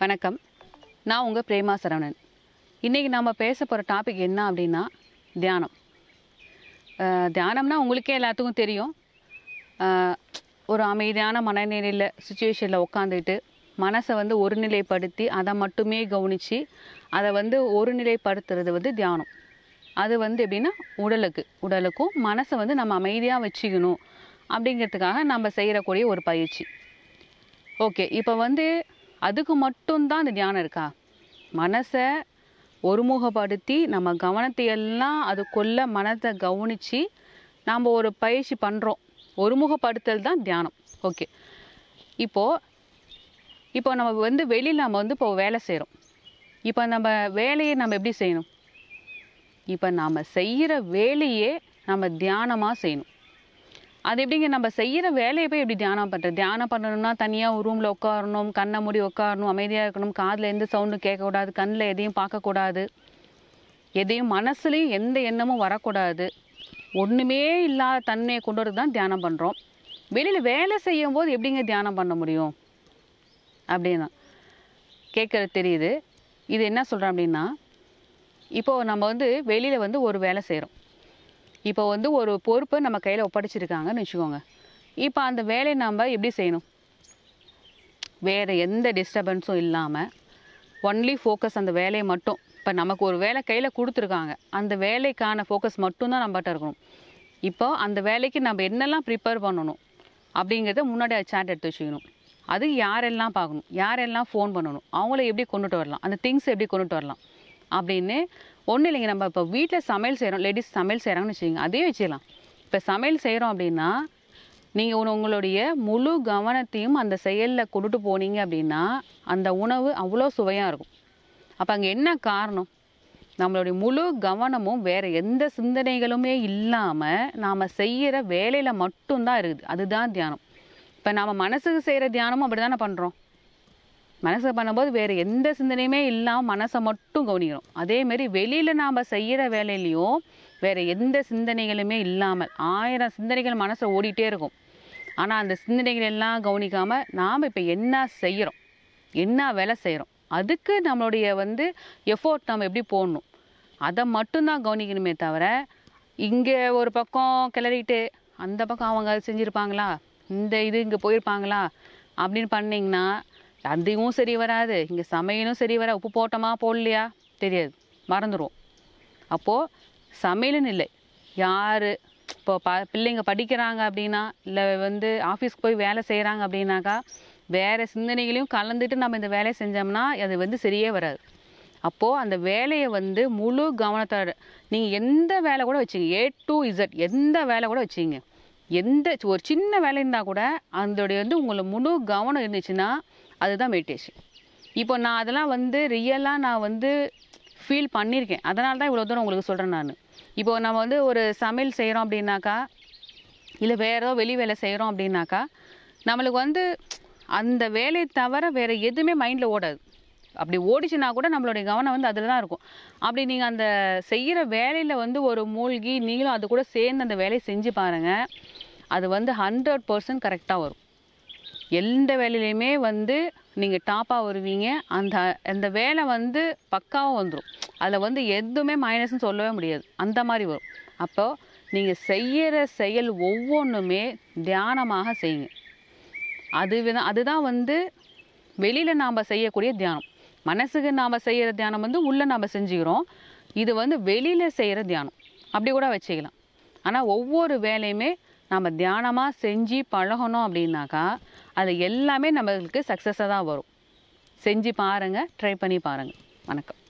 வணக்கம் நான் உங்கள் பிரேமா சரவணன் இன்றைக்கி நம்ம பேச போகிற டாபிக் என்ன அப்படின்னா தியானம் தியானம்னா உங்களுக்கே எல்லாத்துக்கும் தெரியும் ஒரு அமைதியான மனநிலையில் சுச்சுவேஷனில் உட்காந்துக்கிட்டு மனசை வந்து ஒருநிலைப்படுத்தி அதை மட்டுமே கவனித்து அதை வந்து ஒருநிலைப்படுத்துறது வந்து தியானம் அது வந்து எப்படின்னா உடலுக்கு உடலுக்கும் மனசை வந்து நம்ம அமைதியாக வச்சுக்கணும் அப்படிங்கிறதுக்காக நம்ம செய்கிறக்கூடிய ஒரு பயிற்சி ஓகே இப்போ வந்து அதுக்கு மட்டும்தான் அந்த தியானம் இருக்கா மனசை ஒருமுகப்படுத்தி நம்ம கவனத்தை எல்லாம் அதுக்குள்ள மனத்தை கவனித்து நாம் ஒரு பயிற்சி பண்ணுறோம் ஒருமுகப்படுத்தல் தான் தியானம் ஓகே இப்போது இப்போ நம்ம வந்து வெளியில் நம்ம வந்து இப்போ வேலை செய்கிறோம் இப்போ நம்ம வேலையை நம்ம எப்படி செய்யணும் இப்போ நாம் செய்கிற வேலையே நம்ம தியானமாக செய்யணும் அது எப்படிங்க நம்ம செய்கிற வேலையை போய் எப்படி தியானம் பண்ணுறது தியானம் பண்ணணும்னா தனியாக ஒரு ரூமில் உட்காரணும் கண்ணை மூடி உட்காரணும் அமைதியாக இருக்கணும் காதில் எந்த சவுண்டும் கேட்கக்கூடாது கண்ணில் எதையும் பார்க்கக்கூடாது எதையும் மனசுலையும் எந்த எண்ணமும் வரக்கூடாது ஒன்றுமே இல்லாத தன்மையை கொண்டு வரது தான் தியானம் பண்ணுறோம் வெளியில் வேலை செய்யும் போது எப்படிங்க தியானம் பண்ண முடியும் அப்படின்னா கேட்குறது தெரியுது இது என்ன சொல்கிறேன் அப்படின்னா இப்போது நம்ம வந்து வெளியில் வந்து ஒரு வேலை செய்கிறோம் இப்போ வந்து ஒரு பொறுப்பை நம்ம கையில் ஒப்படைச்சிருக்காங்கன்னு வச்சுக்கோங்க இப்போ அந்த வேலையை நம்ம எப்படி செய்யணும் வேறு எந்த டிஸ்டர்பன்ஸும் இல்லாமல் ஒன்லி ஃபோக்கஸ் அந்த வேலையை மட்டும் இப்போ நமக்கு ஒரு வேலை கையில் கொடுத்துருக்காங்க அந்த வேலைக்கான ஃபோக்கஸ் மட்டும்தான் நம்மகிட்ட இருக்கணும் இப்போ அந்த வேலைக்கு நம்ம என்னெல்லாம் ப்ரிப்பேர் பண்ணணும் அப்படிங்கிறத முன்னாடி சேட் எடுத்து வச்சுக்கணும் அது யாரெல்லாம் பார்க்கணும் யாரெல்லாம் ஃபோன் பண்ணணும் அவங்கள எப்படி கொண்டுட்டு வரலாம் அந்த திங்ஸ் எப்படி கொண்டுட்டு வரலாம் அப்படின்னு ஒன்றும் இல்லைங்க நம்ம இப்போ வீட்டில் சமையல் செய்கிறோம் லேடிஸ் சமையல் செய்கிறாங்கன்னு வச்சுக்கோங்க அதே வச்சுக்கலாம் இப்போ சமையல் செய்கிறோம் அப்படின்னா நீங்கள் உங்களுடைய முழு கவனத்தையும் அந்த செயலில் கொண்டுட்டு போனீங்க அப்படின்னா அந்த உணவு அவ்வளோ சுவையாக இருக்கும் அப்போ அங்கே என்ன காரணம் நம்மளுடைய முழு கவனமும் வேறு எந்த சிந்தனைகளுமே இல்லாமல் நாம் செய்கிற வேலையில் மட்டும்தான் இருக்குது அதுதான் தியானம் இப்போ நாம் மனசுக்கு செய்கிற தியானமும் அப்படி தானே பண்ணுறோம் மனசை பண்ணும்போது வேறு எந்த சிந்தனையுமே இல்லாமல் மனசை மட்டும் கவனிக்கிறோம் அதேமாரி வெளியில் நாம் செய்கிற வேலையிலையும் வேறு எந்த சிந்தனைகளுமே இல்லாமல் ஆயிரம் சிந்தனைகள் மனசை ஓடிட்டே இருக்கும் ஆனால் அந்த சிந்தனைகள் எல்லாம் கவனிக்காமல் நாம் இப்போ என்ன செய்கிறோம் என்ன வேலை செய்கிறோம் அதுக்கு நம்மளுடைய வந்து எஃபோர்ட் நம்ம எப்படி போடணும் அதை மட்டும்தான் கவனிக்கணுமே தவிர இங்கே ஒரு பக்கம் கிளறிட்டு அந்த பக்கம் அவங்க செஞ்சுருப்பாங்களா இந்த இது இங்கே போயிருப்பாங்களா அப்படின்னு பண்ணிங்கன்னா தந்தியும் சரி வராது இங்கே சமையலும் சரி வராது உப்பு போட்டோமா போடலையா தெரியாது மறந்துடும் அப்போது சமையலுன்னு இல்லை யார் இப்போ ப பிள்ளைங்க படிக்கிறாங்க அப்படின்னா இல்லை வந்து ஆஃபீஸ்க்கு போய் வேலை செய்கிறாங்க அப்படின்னாக்கா வேறு சிந்தனைகளையும் கலந்துட்டு நம்ம இந்த வேலையை செஞ்சோம்னா அது வந்து சரியே வராது அப்போது அந்த வேலையை வந்து முழு கவனத்தோட நீங்கள் எந்த வேலை கூட வச்சுங்க ஏ டு இசட் எந்த வேலை கூட வச்சுங்க எந்த ஒரு சின்ன வேலை இருந்தால் கூட அதோடைய வந்து உங்களை முழு கவனம் இருந்துச்சுன்னா அதுதான் மெடிடேஷன் இப்போ நான் அதெல்லாம் வந்து ரியலாக நான் வந்து ஃபீல் பண்ணியிருக்கேன் அதனால தான் இவ்வளோ தூரம் உங்களுக்கு சொல்கிறேன் நான் இப்போது நம்ம வந்து ஒரு சமையல் செய்கிறோம் அப்படின்னாக்கா இல்லை வேறு ஏதோ வெளி வேலை செய்கிறோம் அப்படின்னாக்கா நம்மளுக்கு வந்து அந்த வேலையை தவிர வேறு எதுவுமே மைண்டில் ஓடாது அப்படி ஓடிச்சுன்னா கூட நம்மளுடைய கவனம் வந்து அதில் தான் இருக்கும் அப்படி நீங்கள் அந்த செய்கிற வேலையில் வந்து ஒரு மூழ்கி நீங்களும் அது கூட சேர்ந்து அந்த வேலையை செஞ்சு பாருங்கள் அது வந்து ஹண்ட்ரட் பர்சன்ட் கரெக்டாக வரும் எந்த வேலையிலையுமே வந்து நீங்கள் டாப்பாக வருவீங்க அந்த அந்த வேலை வந்து பக்காவாக வந்துடும் அதில் வந்து எதுவுமே மைனஸ்னு சொல்லவே முடியாது அந்த மாதிரி வரும் அப்போது நீங்கள் செய்கிற செயல் ஒவ்வொன்றுமே தியானமாக செய்யுங்க அது அதுதான் வந்து வெளியில் நாம் செய்யக்கூடிய தியானம் மனசுக்கு நாம் செய்கிற தியானம் வந்து உள்ளே நாம் செஞ்சுக்கிறோம் இது வந்து வெளியில் செய்கிற தியானம் அப்படி கூட வச்சுக்கலாம் ஆனால் ஒவ்வொரு வேலையுமே நாம் தியானமாக செஞ்சு பழகணும் அப்படின்னாக்கா அது எல்லாமே நம்மளுக்கு சக்ஸஸாக தான் வரும் செஞ்சு பாருங்கள் ட்ரை பண்ணி பாருங்கள் வணக்கம்